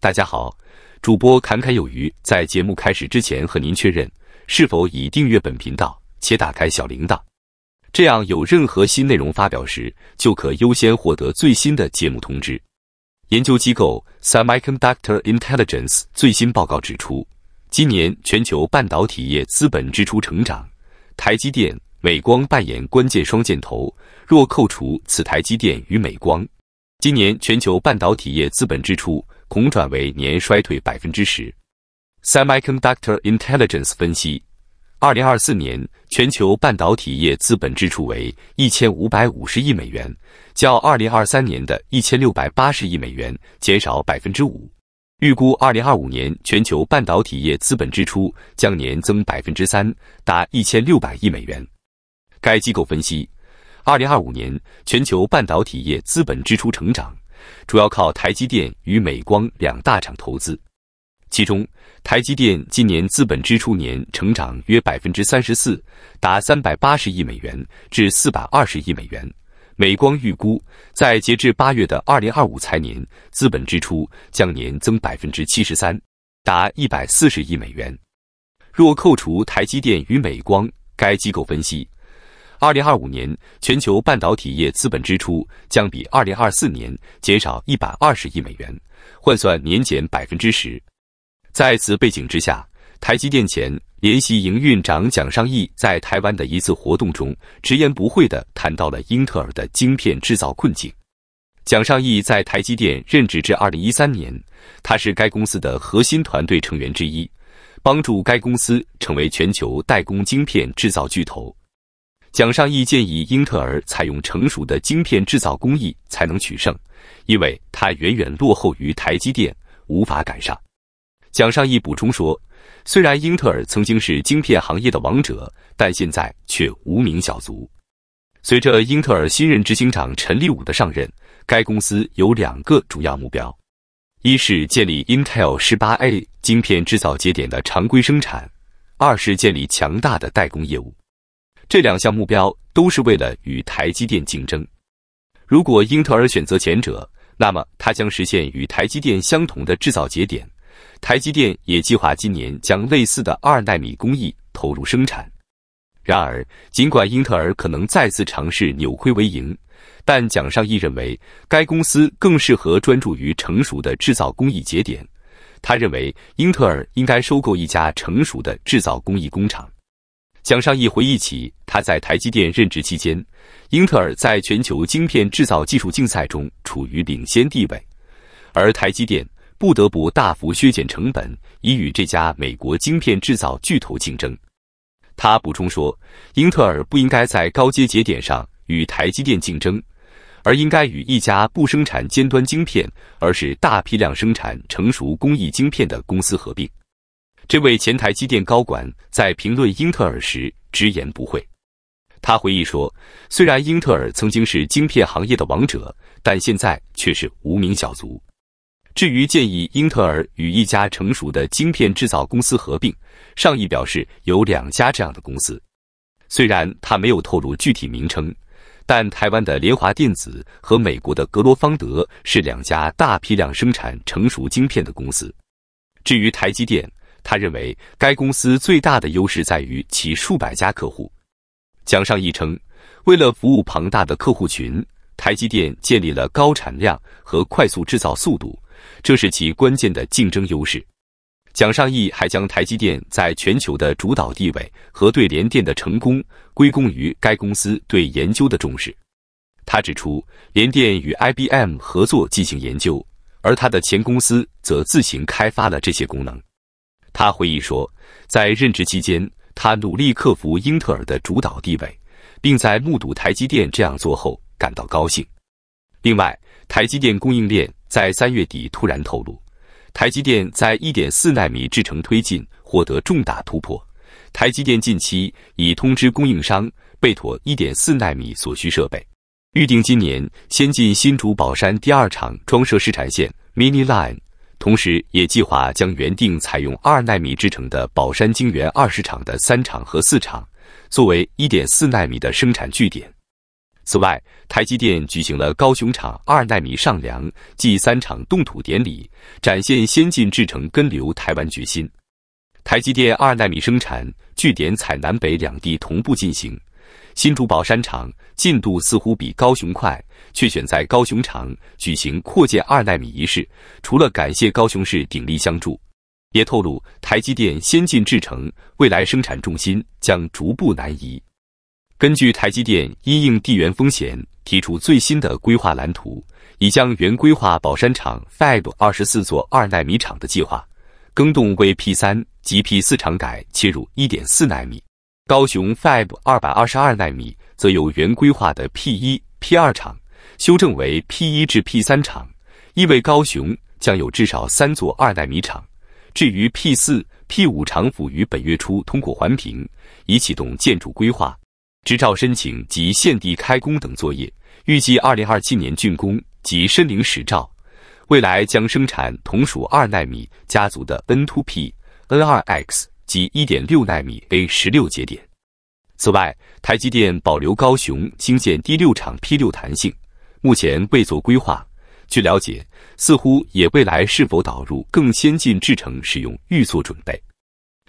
大家好，主播侃侃有余。在节目开始之前，和您确认是否已订阅本频道且打开小铃铛，这样有任何新内容发表时，就可优先获得最新的节目通知。研究机构 Semiconductor Intelligence 最新报告指出，今年全球半导体业资本支出成长，台积电、美光扮演关键双箭头。若扣除此台积电与美光，今年全球半导体业资本支出。恐转为年衰退百分之十。Semiconductor Intelligence 分析，二零二四年全球半导体业资本支出为一千五百五十亿美元，较二零二三年的一千六百八十亿美元减少百分之五。预估二零二五年全球半导体业资本支出将年增百分之三，达一千六百亿美元。该机构分析，二零二五年全球半导体业资本支出成长。主要靠台积电与美光两大厂投资，其中台积电今年资本支出年成长约百分之三十四，达三百八十亿美元至四百二十亿美元。美光预估在截至八月的二零二五财年，资本支出将年增百分之七十三，达一百四十亿美元。若扣除台积电与美光，该机构分析。二零二五年，全球半导体业资本支出将比二零二四年减少一百二十亿美元，换算年减百分之十。在此背景之下，台积电前联席营运长蒋尚义在台湾的一次活动中，直言不讳地谈到了英特尔的晶片制造困境。蒋尚义在台积电任职至二零一三年，他是该公司的核心团队成员之一，帮助该公司成为全球代工晶片制造巨头。蒋尚义建议英特尔采用成熟的晶片制造工艺才能取胜，因为它远远落后于台积电，无法赶上。蒋尚义补充说：“虽然英特尔曾经是晶片行业的王者，但现在却无名小卒。随着英特尔新任执行长陈立武的上任，该公司有两个主要目标：一是建立 Intel 十八 A 晶片制造节点的常规生产；二是建立强大的代工业务。”这两项目标都是为了与台积电竞争。如果英特尔选择前者，那么它将实现与台积电相同的制造节点。台积电也计划今年将类似的二纳米工艺投入生产。然而，尽管英特尔可能再次尝试扭亏为盈，但蒋尚义认为该公司更适合专注于成熟的制造工艺节点。他认为英特尔应该收购一家成熟的制造工艺工厂。蒋尚义回忆起他在台积电任职期间，英特尔在全球晶片制造技术竞赛中处于领先地位，而台积电不得不大幅削减成本以与这家美国晶片制造巨头竞争。他补充说，英特尔不应该在高阶节点上与台积电竞争，而应该与一家不生产尖端晶片，而是大批量生产成熟工艺晶片的公司合并。这位前台积电高管在评论英特尔时直言不讳。他回忆说，虽然英特尔曾经是晶片行业的王者，但现在却是无名小卒。至于建议英特尔与一家成熟的晶片制造公司合并，上议表示有两家这样的公司。虽然他没有透露具体名称，但台湾的联华电子和美国的格罗方德是两家大批量生产成熟晶片的公司。至于台积电，他认为，该公司最大的优势在于其数百家客户。蒋尚义称，为了服务庞大的客户群，台积电建立了高产量和快速制造速度，这是其关键的竞争优势。蒋尚义还将台积电在全球的主导地位和对联电的成功归功于该公司对研究的重视。他指出，联电与 IBM 合作进行研究，而他的前公司则自行开发了这些功能。他回忆说，在任职期间，他努力克服英特尔的主导地位，并在目睹台积电这样做后感到高兴。另外，台积电供应链在三月底突然透露，台积电在一点四纳米制程推进获得重大突破。台积电近期已通知供应商备妥一点四纳米所需设备，预定今年先进新竹宝山第二厂装设试产线 mini line。同时，也计划将原定采用二纳米制成的宝山晶圆二十厂的三厂和四厂，作为一点四纳米的生产据点。此外，台积电举行了高雄厂二纳米上梁暨三厂动土典礼，展现先进制程根留台湾决心。台积电二纳米生产据点采南北两地同步进行。新竹宝山厂进度似乎比高雄快，却选在高雄厂举行扩建二纳米仪式，除了感谢高雄市鼎力相助，也透露台积电先进制程未来生产重心将逐步南移。根据台积电因应地缘风险提出最新的规划蓝图，已将原规划宝山厂 Fab 二十四座二纳米厂的计划，更动为 P 三及 P 四厂改切入一点四纳米。高雄 Fab 222纳米则由原规划的 P1、P2 厂修正为 P1 至 P3 厂，意味高雄将有至少三座二纳米厂。至于 P4、P5 厂，府于本月初通过环评，已启动建筑规划、执照申请及限地开工等作业，预计2027年竣工及申领使照。未来将生产同属二纳米家族的 N2P、N2X。及1.6纳米 A16 节点。此外，台积电保留高雄兴建第六厂 P6 弹性，目前未做规划。据了解，似乎也未来是否导入更先进制程使用预做准备。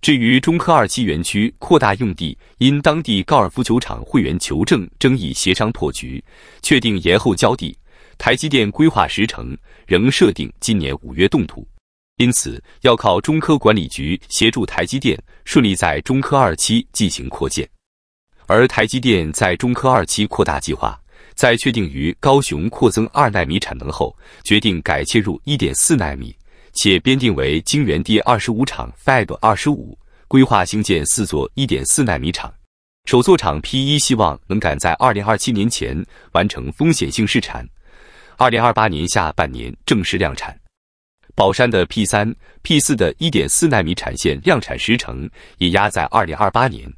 至于中科二期园区扩大用地，因当地高尔夫球场会员求证争议协商破局，确定延后交地。台积电规划时程仍设定今年五月动土。因此，要靠中科管理局协助台积电顺利在中科二期进行扩建。而台积电在中科二期扩大计划，在确定于高雄扩增二纳米产能后，决定改切入一点四纳米，且编定为晶圆第二十五厂 Fab 二十五，规划兴建四座一点四纳米厂。首座厂 P 一希望能赶在二零二七年前完成风险性试产，二零二八年下半年正式量产。宝山的 P 三、P 四的1.4纳米产线量产时程也压在2028年，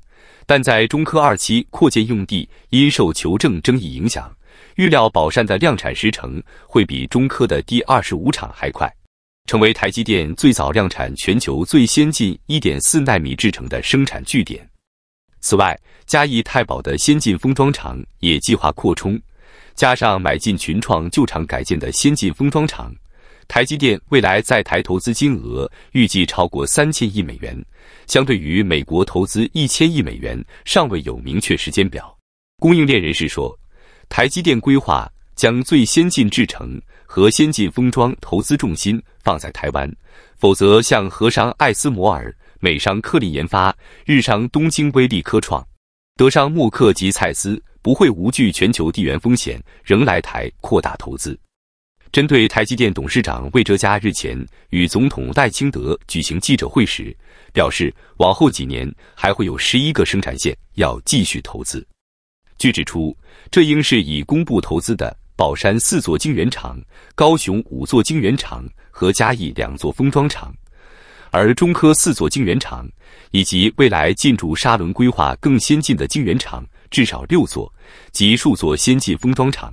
但在中科二期扩建用地因受求证争议影响，预料宝山的量产时程会比中科的第二十五厂还快，成为台积电最早量产全球最先进1.4纳米制程的生产据点。此外，嘉义太保的先进封装厂也计划扩充，加上买进群创旧厂改建的先进封装厂。台积电未来在台投资金额预计超过三千亿美元，相对于美国投资一千亿美元，尚未有明确时间表。供应链人士说，台积电规划将最先进制程和先进封装投资重心放在台湾，否则像和商爱斯摩尔、美商科利研发、日商东京威力科创、德商默克及蔡司不会无惧全球地缘风险，仍来台扩大投资。针对台积电董事长魏哲嘉日前与总统赖清德举行记者会时表示，往后几年还会有十一个生产线要继续投资。据指出，这应是已公布投资的宝山四座晶圆厂、高雄五座晶圆厂和嘉义两座封装厂，而中科四座晶圆厂以及未来进驻沙轮规划更先进的晶圆厂至少六座及数座先进封装厂。